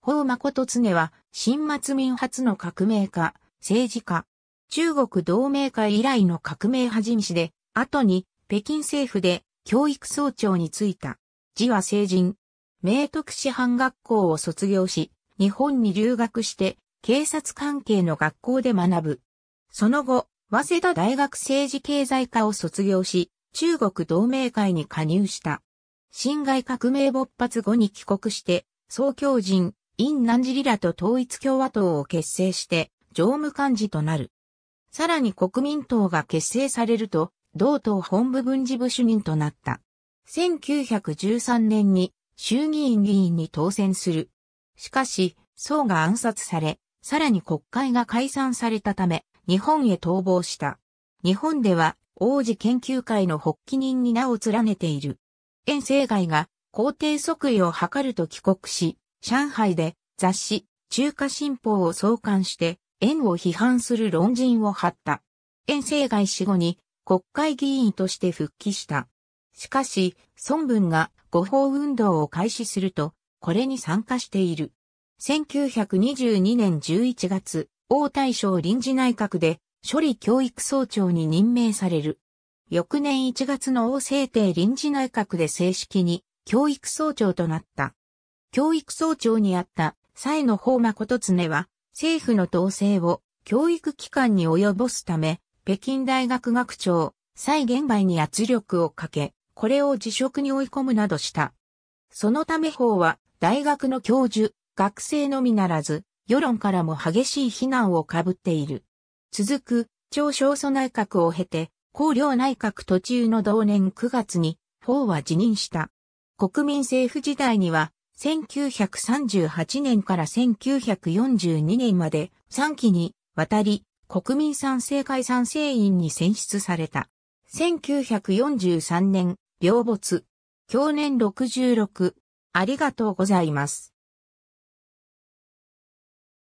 法誠常は、新末民初の革命家、政治家、中国同盟会以来の革命派人士で、後に北京政府で教育総長に就いた。字は成人。明徳師範学校を卒業し、日本に留学して、警察関係の学校で学ぶ。その後、早稲田大学政治経済科を卒業し、中国同盟会に加入した。辛亥革命勃発後に帰国して、総教人、イン・ナンジリラと統一共和党を結成して、常務幹事となる。さらに国民党が結成されると、同党本部軍事部主任となった。1913年に衆議院議員に当選する。しかし、宋が暗殺され、さらに国会が解散されたため、日本へ逃亡した。日本では、王子研究会の発起人に名を連ねている。遠征外が皇帝即位を図ると帰国し、上海で雑誌、中華新報を創刊して、縁を批判する論人を張った。遠征外死後に国会議員として復帰した。しかし、孫文が誤報運動を開始すると、これに参加している。1922年11月、王大将臨時内閣で処理教育総長に任命される。翌年1月の王政帝臨時内閣で正式に教育総長となった。教育総長にあった、蔡の方誠常は、政府の統制を教育機関に及ぼすため、北京大学学長、蔡玄培に圧力をかけ、これを辞職に追い込むなどした。そのため方は、大学の教授、学生のみならず、世論からも激しい非難をかぶっている。続く、長少祖内閣を経て、高梁内閣途中の同年9月に、方は辞任した。国民政府時代には、1938年から1942年まで3期にわたり国民賛成会賛成員に選出された。1943年、病没。去年66。ありがとうございます。